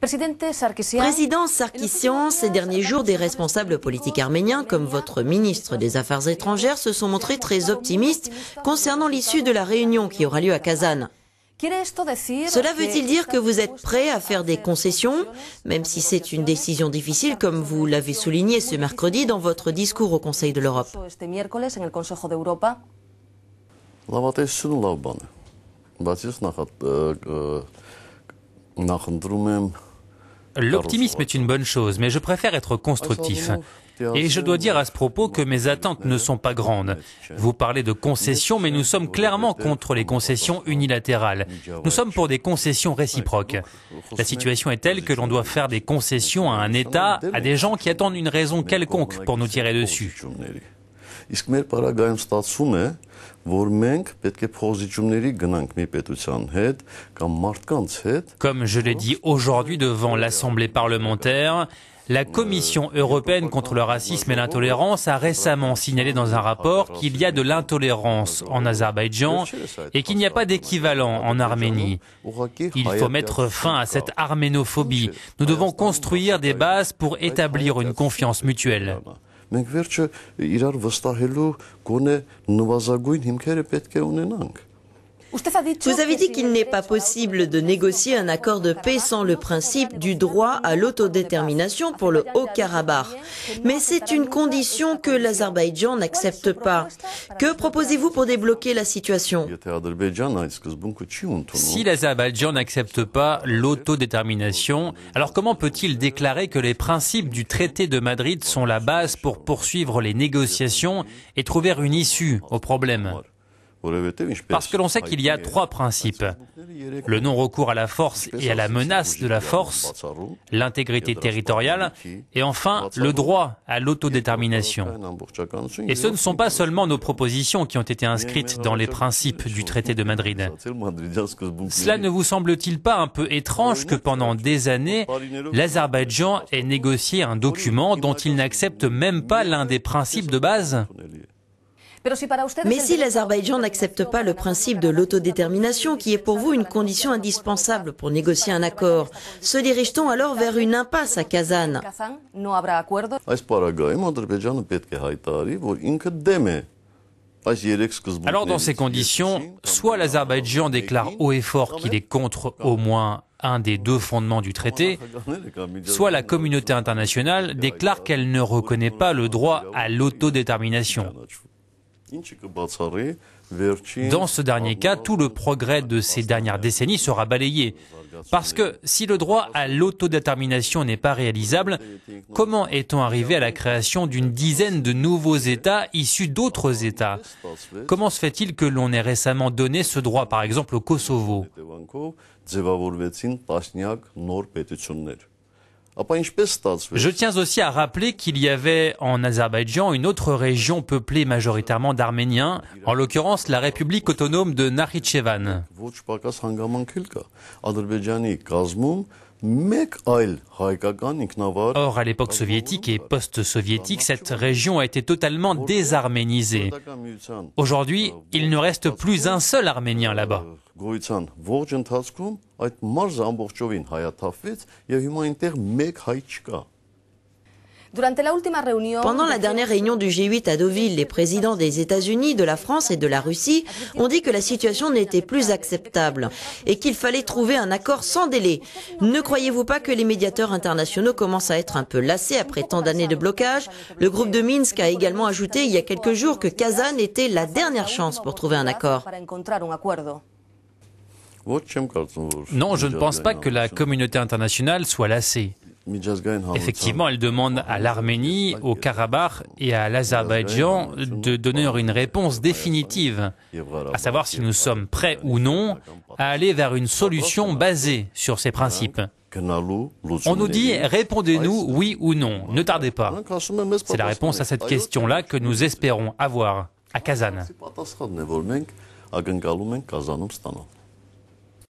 Président Sarkissian, ces derniers jours, des responsables politiques arméniens, comme votre ministre des Affaires étrangères, se sont montrés très optimistes concernant l'issue de la réunion qui aura lieu à Kazan. Cela veut-il dire que vous êtes prêt à faire des concessions, même si c'est une décision difficile, comme vous l'avez souligné ce mercredi dans votre discours au Conseil de l'Europe eh, eh, L'optimisme est une bonne chose, mais je préfère être constructif. Ah, Et je dois dire à ce propos que mes attentes ne sont pas grandes. Vous parlez de concessions, mais nous sommes clairement contre les concessions unilatérales. Nous sommes pour des concessions réciproques. La situation est telle que l'on doit faire des concessions à un État, à des gens qui attendent une raison quelconque pour nous tirer dessus. Comme je l'ai dit aujourd'hui devant l'Assemblée parlementaire, la Commission européenne contre le racisme et l'intolérance a récemment signalé dans un rapport qu'il y a de l'intolérance en Azerbaïdjan et qu'il n'y a pas d'équivalent en Arménie. Il faut mettre fin à cette arménophobie. Nous devons construire des bases pour établir une confiance mutuelle. մենք վերջը իրար վստահելու գոնե նվազագույն հիմքերը պետք է ունենանք Vous avez dit qu'il n'est pas possible de négocier un accord de paix sans le principe du droit à l'autodétermination pour le Haut-Karabakh. Mais c'est une condition que l'Azerbaïdjan n'accepte pas. Que proposez-vous pour débloquer la situation Si l'Azerbaïdjan n'accepte pas l'autodétermination, alors comment peut-il déclarer que les principes du traité de Madrid sont la base pour poursuivre les négociations et trouver une issue au problème parce que l'on sait qu'il y a trois principes. Le non-recours à la force et à la menace de la force, l'intégrité territoriale et enfin le droit à l'autodétermination. Et ce ne sont pas seulement nos propositions qui ont été inscrites dans les principes du traité de Madrid. Cela ne vous semble-t-il pas un peu étrange que pendant des années, l'Azerbaïdjan ait négocié un document dont il n'accepte même pas l'un des principes de base mais si l'Azerbaïdjan n'accepte pas le principe de l'autodétermination, qui est pour vous une condition indispensable pour négocier un accord, se dirige-t-on alors vers une impasse à Kazan alors dans ces conditions, soit l'Azerbaïdjan déclare haut et fort qu'il est contre au moins un des deux fondements du traité, soit la communauté internationale déclare qu'elle ne reconnaît pas le droit à l'autodétermination. Dans ce dernier cas, tout le progrès de ces dernières décennies sera balayé. Parce que si le droit à l'autodétermination n'est pas réalisable, comment est-on arrivé à la création d'une dizaine de nouveaux États issus d'autres États Comment se fait-il que l'on ait récemment donné ce droit, par exemple, au Kosovo ah, Je tiens aussi à rappeler qu'il y avait en Azerbaïdjan une autre région peuplée majoritairement d'Arméniens, en l'occurrence la République autonome de Nakhichevan. Or, à l'époque soviétique et post-soviétique, cette région a été totalement désarménisée. Aujourd'hui, il ne reste plus un seul Arménien là-bas. Pendant la dernière réunion du G8 à Deauville, les présidents des États-Unis, de la France et de la Russie ont dit que la situation n'était plus acceptable et qu'il fallait trouver un accord sans délai. Ne croyez-vous pas que les médiateurs internationaux commencent à être un peu lassés après tant d'années de blocage Le groupe de Minsk a également ajouté il y a quelques jours que Kazan était la dernière chance pour trouver un accord. Non, je ne pense pas que la communauté internationale soit lassée. Effectivement, elle demande à l'Arménie, au Karabakh et à l'Azerbaïdjan de donner une réponse définitive, à savoir si nous sommes prêts ou non à aller vers une solution basée sur ces principes. On nous dit répondez-nous oui ou non, ne tardez pas. C'est la réponse à cette question-là que nous espérons avoir à Kazan.